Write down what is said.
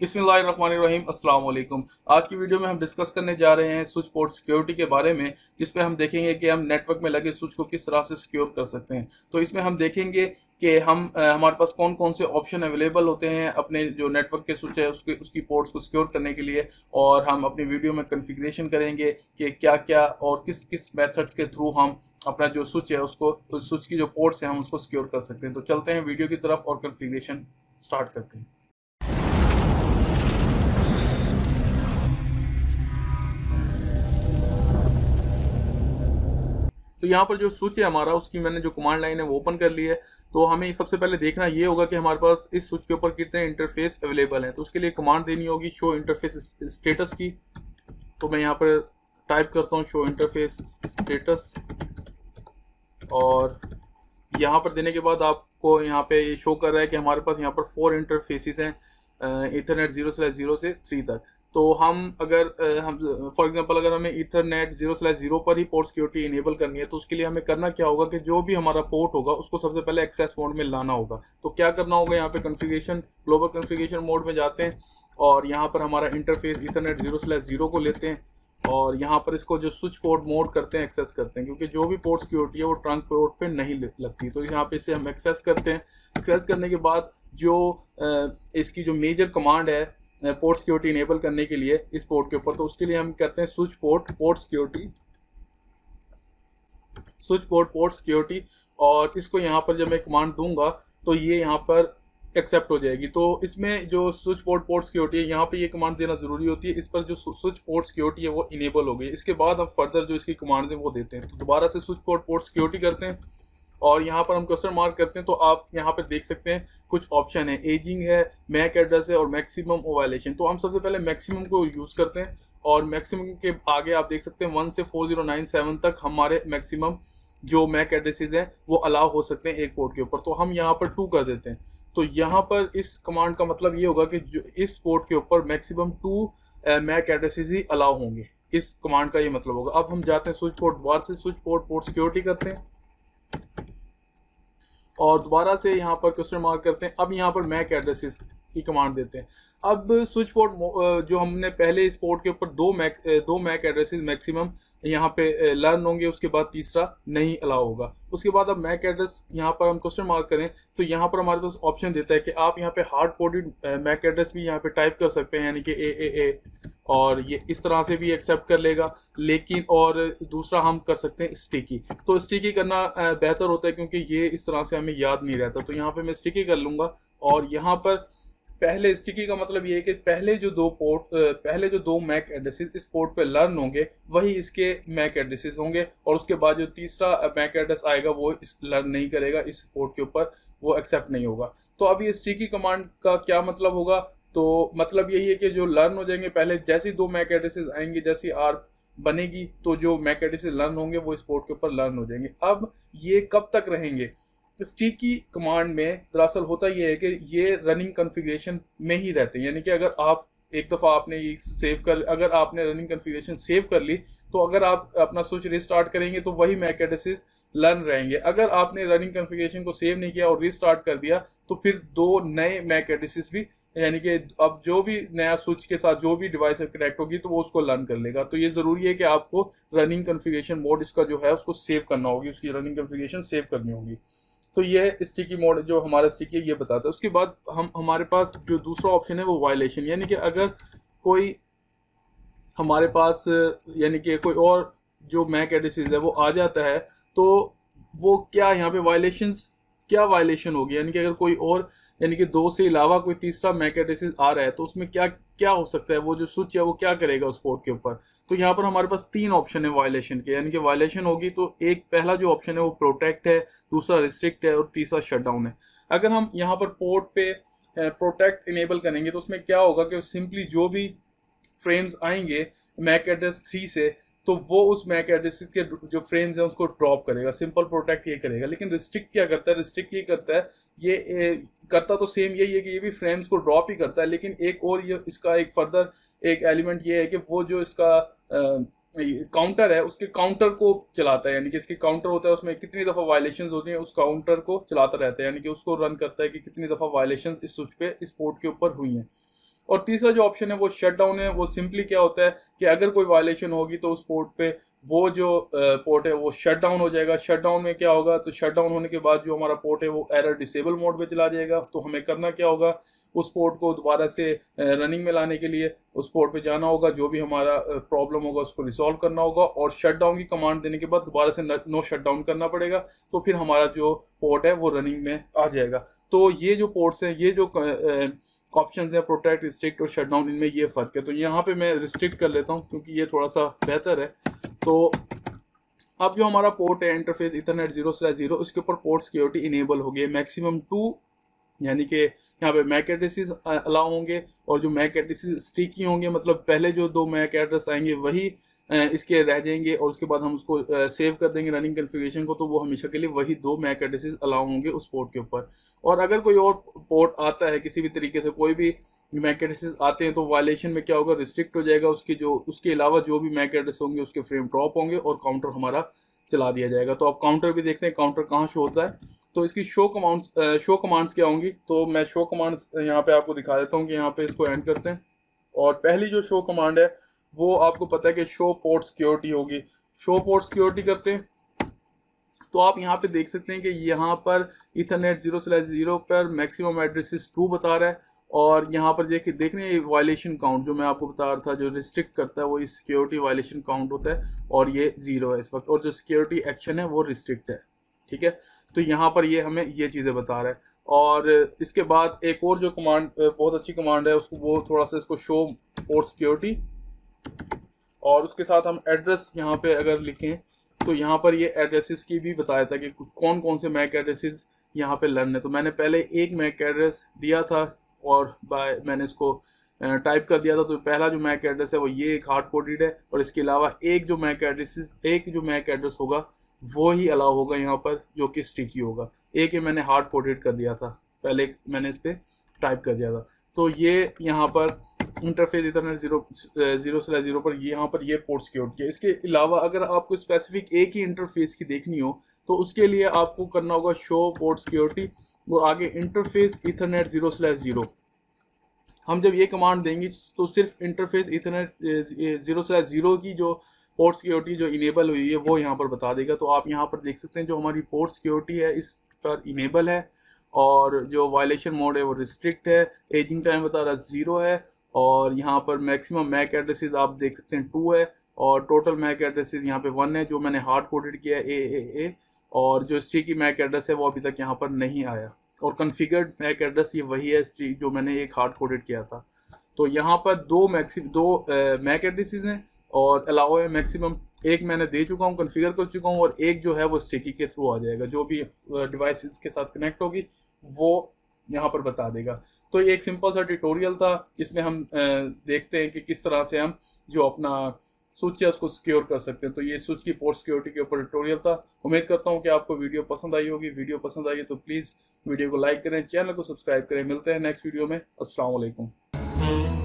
बिस्मिल्लाम असलम आज की वीडियो में हम डिस्कस करने जा रहे हैं स्विच पोर्ट सिक्योरिटी के बारे में जिसमें हम देखेंगे कि हम नेटवर्क में लगे स्विच को किस तरह से सिक्योर कर सकते हैं तो इसमें हम देखेंगे कि हम हमारे पास कौन कौन से ऑप्शन अवेलेबल होते हैं अपने जो नेटवर्क के स्विच है उसके उसकी पोर्ट्स को सिक्योर करने के लिए और हम अपनी वीडियो में कन्फिग्रेशन करेंगे कि क्या क्या और किस किस मेथड के थ्रू हम अपना जो स्विच है उसको उस स्विच की जो पोर्ट्स हैं हम उसको सिक्योर कर सकते हैं तो चलते हैं वीडियो की तरफ और कन्फिग्रेशन स्टार्ट करते हैं तो यहाँ पर जो स्विच है हमारा उसकी मैंने जो कमांड लाइन है वो ओपन कर ली है तो हमें सबसे पहले देखना ये होगा कि हमारे पास इस स्विच के ऊपर कितने इंटरफेस अवेलेबल हैं तो उसके लिए कमांड देनी होगी शो इंटरफेस स्टेटस की तो मैं यहाँ पर टाइप करता हूँ शो इंटरफेस स्टेटस और यहाँ पर देने के बाद आपको यहाँ पे ये शो कर रहा है कि हमारे पास यहाँ पर फोर इंटरफेसिस हैं इथरनेट ज़ीरो से ज़ीरो से थ्री तक तो हम अगर हम फॉर एग्जांपल अगर हमें इथरनेट जीरो स्लैश जीरो पर ही पोर्ट सिक्योरिटी इनेबल करनी है तो उसके लिए हमें करना क्या होगा कि जो भी हमारा पोर्ट होगा उसको सबसे पहले एक्सेस मोड में लाना होगा तो क्या करना होगा यहाँ पे कॉन्फ़िगरेशन ग्लोबल कॉन्फ़िगरेशन मोड में जाते हैं और यहाँ पर हमारा interface ethernet zero slash zero को लेते हैं और यहाँ पर इसको जो स्विच पोर्ट मोड करते हैं एक्सेस करते हैं क्योंकि जो भी पोर्ट सिक्योरिटी है वो ट्रंक पोर्ट पर नहीं लगती तो यहाँ पर इसे हम एक्सेस करते हैं एक्सेस करने के बाद जो इसकी जो मेजर कमांड है पोर्ट सिक्योरिटी इनेबल करने के लिए इस पोर्ट के ऊपर तो उसके लिए हम करते हैं switch port port security switch port port security और इसको यहाँ पर जब मैं कमांड दूंगा तो ये यहाँ पर एक्सेप्ट हो जाएगी तो इसमें जो स्विच पोर्ट पोर्ट सिक्योरिटी है यहाँ पे ये कमांड देना ज़रूरी होती है इस पर जो स्विच पोर्ट सिक्योरिटी है वो इनेबल हो गई इसके बाद हम फर्दर जो इसकी कमांड है वो देते हैं तो दोबारा से स्विच पोर्ट पोर्ट सिक्योरिटी करते हैं और यहाँ पर हम क्वेश्चन मार्क करते हैं तो आप यहाँ पर देख सकते हैं कुछ ऑप्शन है एजिंग है मैक एड्रेस है और मैक्सिमम ओवाइलेशन तो हम सबसे पहले मैक्सिमम को यूज़ करते हैं और मैक्सिमम के आगे आप देख सकते हैं वन से फोर जीरो नाइन सेवन तक हमारे मैक्सिमम जो मैक एड्रेसेस हैं वो अलाउ हो सकते हैं एक पोर्ट के ऊपर तो हम यहाँ पर टू कर देते हैं तो यहाँ पर इस कमांड का मतलब ये होगा कि जो इस पोर्ट के ऊपर मैक्सिमम टू मैक एड्रेसेस ही अलाउ होंगे इस कमांड का ये मतलब होगा अब हम जाते हैं स्विच पोर्ट बार से स्विच पोर्ट पोर्ट सिक्योरिटी करते हैं और दोबारा से यहाँ पर क्वेश्चन मार्क करते हैं अब यहाँ पर मैक एड्रेसेस की कमांड देते हैं अब स्विच पोर्ट जो हमने पहले इस पोर्ट के ऊपर दो मैक दो मैक एड्रेसेस मैक्सिमम यहाँ पे लर्न होंगे उसके बाद तीसरा नहीं अलाउ होगा उसके बाद अब मैक एड्रेस यहाँ पर हम क्वेश्चन मार्क करें तो यहाँ पर हमारे पास ऑप्शन देता है कि आप यहाँ पे हार्ड कोडेड मैक एड्रेस भी यहाँ पे टाइप कर सकते हैं यानी कि ए ए ए और ये इस तरह से भी एक्सेप्ट कर लेगा लेकिन और दूसरा हम कर सकते हैं स्टिकी तो स्टिकी करना बेहतर होता है क्योंकि ये इस तरह से हमें याद नहीं रहता तो यहाँ पर मैं स्टिकी कर लूँगा और यहाँ पर पहले स्टिकी का मतलब ये है कि पहले जो दो पोर्ट पहले जो दो मैक एड्रेसेस इस पोर्ट पे लर्न होंगे वही इसके मैक एड्रेसेस होंगे और उसके बाद जो तीसरा मैक एड्रेस आएगा वो इस लर्न नहीं करेगा इस पोर्ट के ऊपर वो एक्सेप्ट नहीं होगा तो अभी स्टिकी कमांड का क्या मतलब होगा तो मतलब यही है कि जो लर्न हो जाएंगे पहले जैसे दो मैक एड्रेसेस आएंगे जैसी आर बनेगी तो जो मैक एड्रेसेस लर्न होंगे वो इस पोर्ट के ऊपर लर्न हो जाएंगे अब ये कब तक रहेंगे स्टीव की कमांड में दरअसल होता यह है कि ये रनिंग कन्फिग्रेशन में ही रहते हैं यानी कि अगर आप एक दफ़ा आपने ये सेव कर अगर आपने रनिंग कन्फिग्रेशन सेव कर ली तो अगर आप अपना स्विच रिस्टार्ट करेंगे तो वही मैकेडिस लर्न रहेंगे अगर आपने रनिंग कन्फिग्रेशन को सेव नहीं किया और रिस्टार्ट कर दिया तो फिर दो नए मैकेडिसिस भी यानी कि अब जो भी नया स्विच के साथ जो भी डिवाइस कनेक्ट होगी तो वो उसको लर्न कर लेगा तो ये ज़रूरी है कि आपको रनिंग कन्फिग्रेशन मोड इसका जो है उसको सेव करना होगी उसकी रनिंग कन्फिग्रेशन सेव करनी होगी तो ये है स्टिकी मोड जो हमारा स्टिकी है ये बताता है उसके बाद हम हमारे पास जो दूसरा ऑप्शन है वो वायलेशन यानी कि अगर कोई हमारे पास यानी कि कोई और जो मैक एड्रेसेस है वो आ जाता है तो वो क्या यहाँ पे वायलेशंस क्या वायलेशन होगी यानी कि अगर कोई और यानी कि दो से अलावा कोई तीसरा मैक एड्रेसेस आ रहा है तो उसमें क्या क्या हो सकता है वो जो स्विच है वो क्या करेगा उस पोर्ट के ऊपर तो यहाँ पर हमारे पास तीन ऑप्शन है वायलेशन के यानी कि वायलेशन होगी तो एक पहला जो ऑप्शन है वो प्रोटेक्ट है दूसरा रिस्ट्रिक्ट है और तीसरा शटडाउन है अगर हम यहाँ पर पोर्ट पे प्रोटेक्ट इनेबल करेंगे तो उसमें क्या होगा कि सिंपली जो भी फ्रेम्स आएंगे मैक एड्रेस थ्री से तो वो उस मैक एड्रेस के जो फ्रेम्स हैं उसको ड्रॉप करेगा सिंपल प्रोटेक्ट ये करेगा लेकिन रिस्ट्रिक्ट क्या करता है रिस्ट्रिक्ट ये करता है ये करता तो सेम यही है कि ये भी फ्रेम्स को ड्रॉप ही करता है लेकिन एक और ये इसका एक फर्दर एक एलिमेंट ये है कि वो जो इसका काउंटर है उसके काउंटर को चलाता है यानी कि इसके काउंटर होता है उसमें कितनी दफ़ा वायलेशन होती हैं उस काउंटर को चलाता रहता है यानी कि उसको रन करता है कि कितनी दफ़ा वायलेशन इस स्विच पे इस पोर्ट के ऊपर हुई हैं और तीसरा जो ऑप्शन है वो शट डाउन है वो सिंपली क्या होता है कि अगर कोई वायलेशन होगी तो उस पोर्ट पे वो जो पोर्ट है वो शट डाउन हो जाएगा शट डाउन में क्या होगा तो शट डाउन होने के बाद जो हमारा पोर्ट है वो एरर डिसेबल मोड पे चला जाएगा तो हमें करना क्या होगा उस पोर्ट को दोबारा से रनिंग में लाने के लिए उस पोर्ट पे जाना होगा जो भी हमारा प्रॉब्लम होगा उसको रिसॉल्व करना होगा और शट डाउन की कमांड देने के बाद दोबारा से नो शट डाउन करना पड़ेगा तो फिर हमारा जो पोर्ट है वो रनिंग में आ जाएगा तो ये जो पोर्ट्स हैं ये जो ऑप्शन है प्रोटेक्ट रिस्ट्रिक्ट और शट डाउन इनमें ये फ़र्क है तो यहाँ पे मैं रिस्ट्रिक्ट कर लेता हूँ क्योंकि ये थोड़ा सा बेहतर है तो अब जो हमारा पोर्ट है interface ethernet zero slash zero उसके ऊपर पोर्ट सिक्योरिटी इनेबल होगी मैक्सिमम टू यानी कि यहाँ पे मैक एड्रेसेस अलाउ होंगे और जो मैक एड्रेसेस स्टिकी होंगे मतलब पहले जो दो मैक एड्रेस आएंगे वही इसके रह जाएंगे और उसके बाद हम उसको सेव कर देंगे रनिंग कन्फिगेशन को तो वो हमेशा के लिए वही दो मैक एड्रेसेस अलाउ होंगे उस पोर्ट के ऊपर और अगर कोई और पोर्ट आता है किसी भी तरीके से कोई भी मैक एड्रेसेस आते हैं तो वायलेशन में क्या होगा रिस्ट्रिक्ट हो जाएगा उसके जो उसके अलावा जो भी मैक एड्रेस होंगे उसके फ्रेम ड्रॉप होंगे और काउंटर हमारा चला दिया जाएगा तो आप काउंटर भी देखते हैं काउंटर कहाँ शो होता है तो इसकी शो कमांड्स शो कमांड्स क्या होंगी तो मैं शो कमांड्स यहाँ पे आपको दिखा देता हूँ कि यहाँ पे इसको एंड करते हैं और पहली जो शो कमांड है वो आपको पता है कि शो पोर्ट सिक्योरिटी होगी शो पोर्ट सिक्योरिटी करते हैं तो आप यहाँ पे देख सकते हैं कि यहाँ पर इथरनेट जीरो स्लैश जीरो पर मैक्सिमम एड्रेसिस टू बता रहा है और यहाँ पर देखिए देख रहे हैं वायलेशन काउंट जो मैं आपको बता रहा था जो रिस्ट्रिक्ट करता है वो इस सिक्योरिटी वायलेशन काउंट होता है और ये ज़ीरो है इस वक्त और जो सिक्योरिटी एक्शन है वो रिस्ट्रिक्ट है ठीक है तो यहाँ पर ये हमें ये चीज़ें बता रहा है और इसके बाद एक और जो कमांड बहुत अच्छी कमांड है उसको वो थोड़ा सा इसको शो और सिक्योरिटी और उसके साथ हम एड्रेस यहाँ पर अगर लिखें तो यहाँ पर ये एड्रेसिस की भी बताया था कि कौन कौन से मैक एड्रेसिस यहाँ पे लर्न है तो मैंने पहले एक मैक एड्रेस दिया था और बाय मैंने इसको टाइप कर दिया था तो पहला जो मैक एड्रेस है वो ये एक हार्ड कोडेड है और इसके अलावा एक जो मैक एड्रेस एक जो मैक एड्रेस होगा वो ही अलाउ होगा यहाँ पर जो कि स्टिकी होगा एक ही मैंने हार्ड कोडेड कर दिया था पहले मैंने इस पर टाइप कर दिया था तो ये यहाँ पर इंटरफेस इथरनेट जीरो जीरो से जीरो पर यहाँ पर ये पोर्ट्स सिक्योरिटी है इसके अलावा अगर आपको स्पेसिफिक एक ही इंटरफेस की देखनी हो तो उसके लिए आपको करना होगा शो पोर्ट सिक्योरिटी वो आगे interface ethernet zero slash zero हम जब ये कमांड देंगे तो सिर्फ interface ethernet zero slash zero की जो पोर्ट सिक्योरिटी जो इनेबल हुई है वो यहाँ पर बता देगा तो आप यहाँ पर देख सकते हैं जो हमारी पोर्ट सिक्योरिटी है इस पर इनेबल है और जो वायलेशन मोड है वो रिस्ट्रिक्ट है एजिंग टाइम बता रहा ज़ीरो है और यहाँ पर मैक्सिमम मैक एड्रेसेस आप देख सकते हैं टू है और टोटल मैक एड्रेसेस यहाँ पे वन है जो मैंने हार्ड कोडेड किया है ए ए ए और जो हिस्ट्री की मैक एड्रेस है वो अभी तक यहाँ पर नहीं आया और कन्फिगर्ड मैक एड्रेस ये वही है हिस्ट्री जो मैंने एक हार्ड कोडेड किया था तो यहाँ पर दो मैक्सी दो मैक एड्रेस हैं और अलावा है मैक्सिमम एक मैंने दे चुका हूँ कन्फिगर कर चुका हूँ और एक जो है वो स्टिकी के थ्रू आ जाएगा जो भी डिवाइस के साथ कनेक्ट होगी वो यहाँ पर बता देगा तो ये एक सिंपल सा ट्यूटोरियल था इसमें हम देखते हैं कि किस तरह से हम जो अपना स्विच है उसको सिक्योर कर सकते हैं तो ये स्विच की पोर्ट सिक्योरिटी के ऊपर ट्यूटोरियल था उम्मीद करता हूँ कि आपको वीडियो पसंद आई होगी वीडियो पसंद आई है तो प्लीज़ वीडियो को लाइक करें चैनल को सब्सक्राइब करें मिलते हैं नेक्स्ट वीडियो में असल